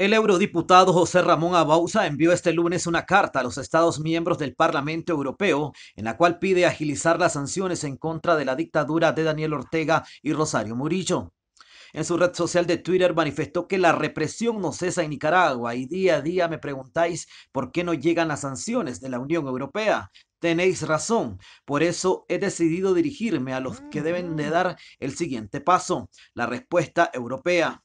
El eurodiputado José Ramón Abauza envió este lunes una carta a los Estados miembros del Parlamento Europeo en la cual pide agilizar las sanciones en contra de la dictadura de Daniel Ortega y Rosario Murillo. En su red social de Twitter manifestó que la represión no cesa en Nicaragua y día a día me preguntáis por qué no llegan las sanciones de la Unión Europea. Tenéis razón, por eso he decidido dirigirme a los que deben de mm. dar el siguiente paso, la respuesta europea.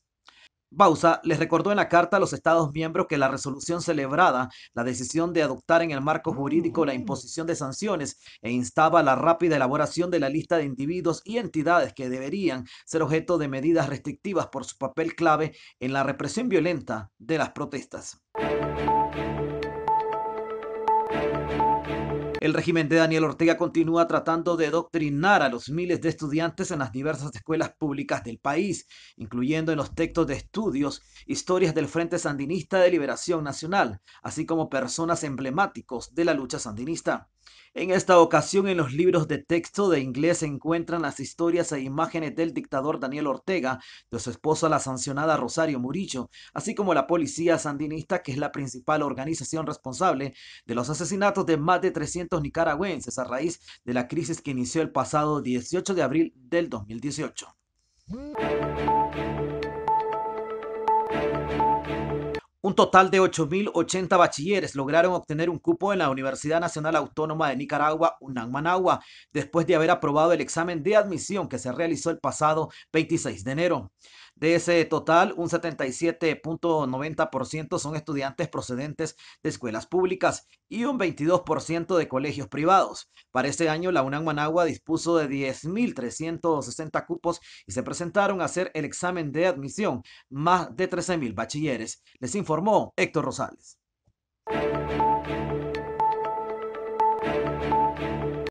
Bausa les recordó en la carta a los Estados miembros que la resolución celebrada, la decisión de adoptar en el marco mm. jurídico la imposición de sanciones e instaba la rápida elaboración de la lista de individuos y entidades que deberían ser objeto de medidas restrictivas por su papel clave en la represión violenta de las protestas. El régimen de Daniel Ortega continúa tratando de doctrinar a los miles de estudiantes en las diversas escuelas públicas del país, incluyendo en los textos de estudios historias del Frente Sandinista de Liberación Nacional, así como personas emblemáticos de la lucha sandinista. En esta ocasión, en los libros de texto de inglés se encuentran las historias e imágenes del dictador Daniel Ortega, de su esposa la sancionada Rosario Murillo, así como la policía sandinista, que es la principal organización responsable de los asesinatos de más de 300 nicaragüenses a raíz de la crisis que inició el pasado 18 de abril del 2018. Un total de 8.080 bachilleres lograron obtener un cupo en la Universidad Nacional Autónoma de Nicaragua, UNAM Managua, después de haber aprobado el examen de admisión que se realizó el pasado 26 de enero. De ese total, un 77.90% son estudiantes procedentes de escuelas públicas y un 22% de colegios privados. Para este año, la UNAM Managua dispuso de 10.360 cupos y se presentaron a hacer el examen de admisión más de 13.000 bachilleres. Les informó Héctor Rosales.